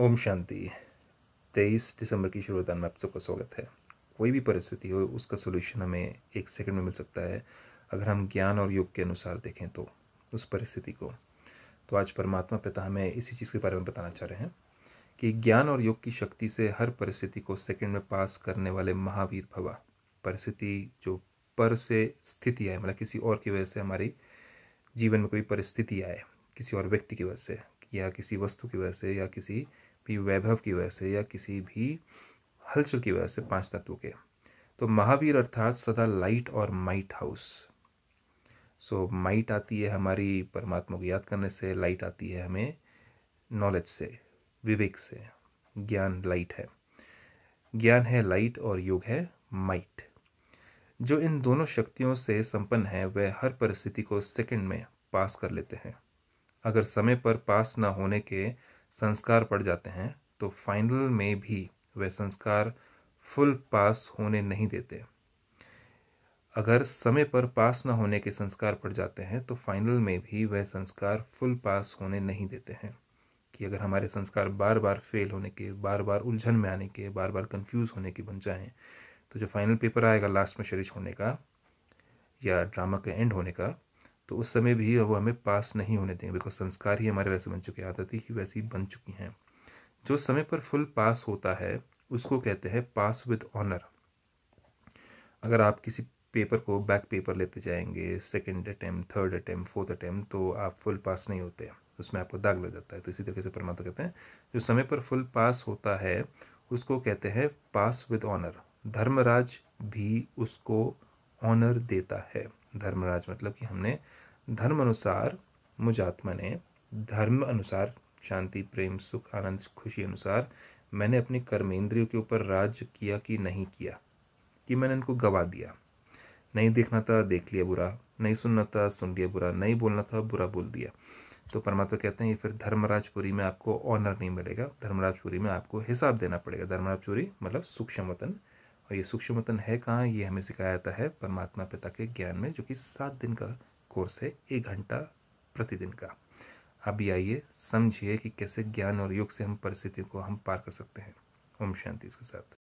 ओम शांति तेईस दिसंबर की शुरुआत में आप सबका स्वागत है कोई भी परिस्थिति हो उसका सोल्यूशन हमें एक सेकंड में मिल सकता है अगर हम ज्ञान और योग के अनुसार देखें तो उस परिस्थिति को तो आज परमात्मा पिता हमें इसी चीज़ के बारे में बताना चाह रहे हैं कि ज्ञान और योग की शक्ति से हर परिस्थिति को सेकंड में पास करने वाले महावीर भवा परिस्थिति जो पर से स्थिति आए मतलब किसी और की वजह से हमारी जीवन में कोई परिस्थिति आए किसी और व्यक्ति की वजह से या किसी वस्तु की वजह से या किसी भी वैभव की वजह से या किसी भी हलचल की वजह से पांच तत्व के तो महावीर अर्थात सदा लाइट और माइट हाउस सो माइट आती है हमारी परमात्मा को याद करने से लाइट आती है हमें नॉलेज से विवेक से ज्ञान लाइट है ज्ञान है लाइट और योग है माइट जो इन दोनों शक्तियों से संपन्न है वह हर परिस्थिति को सेकंड में पास कर लेते हैं अगर समय पर पास ना होने के संस्कार पड़ जाते हैं तो फाइनल में भी वे संस्कार फुल पास होने नहीं देते अगर समय पर पास न होने के संस्कार पड़ जाते हैं तो फाइनल में भी वह संस्कार फुल पास होने नहीं देते हैं कि अगर हमारे संस्कार बार बार फेल होने के बार बार उलझन में आने के बार बार कंफ्यूज होने के बन जाएँ तो जो फाइनल पेपर आएगा लास्ट में शरीर होने का या ड्रामा के एंड होने का तो उस समय भी वो हमें पास नहीं होने देंगे बिकॉज संस्कार ही हमारे वैसे बन चुके हैं आदतें ही वैसी बन चुकी हैं जो समय पर फुल पास होता है उसको कहते हैं पास विद ऑनर अगर आप किसी पेपर को बैक पेपर लेते जाएंगे second attempt third attempt fourth attempt तो आप फुल पास नहीं होते हैं उसमें आपको दाग लग जाता है तो इसी तरीके से परमात्मा कहते हैं जो समय पर फुल पास होता है उसको कहते हैं पास विद ऑनर धर्मराज भी उसको ऑनर देता है धर्मराज मतलब कि हमने धर्म अनुसार मुझ आत्मा ने धर्म अनुसार शांति प्रेम सुख आनंद खुशी अनुसार मैंने अपने कर्मेंद्रियों के ऊपर राज किया कि नहीं किया कि मैंने इनको गवा दिया नहीं देखना था देख लिया बुरा नहीं सुनना था सुन लिया बुरा नहीं बोलना था बुरा बोल दिया तो परमात्मा कहते हैं ये फिर धर्मराजपुरी में आपको ऑनर नहीं मिलेगा धर्मराजपुरी में आपको हिसाब देना पड़ेगा धर्मराजपुरी मतलब सूक्ष्म वतन और ये सूक्ष्म मतन है कहाँ ये हमें सिखाया जाता है परमात्मा पिता के ज्ञान में जो कि सात दिन का कोर्स है एक घंटा प्रतिदिन का अभी आइए समझिए कि कैसे ज्ञान और योग से हम परिस्थितियों को हम पार कर सकते हैं ओम शांति इसके साथ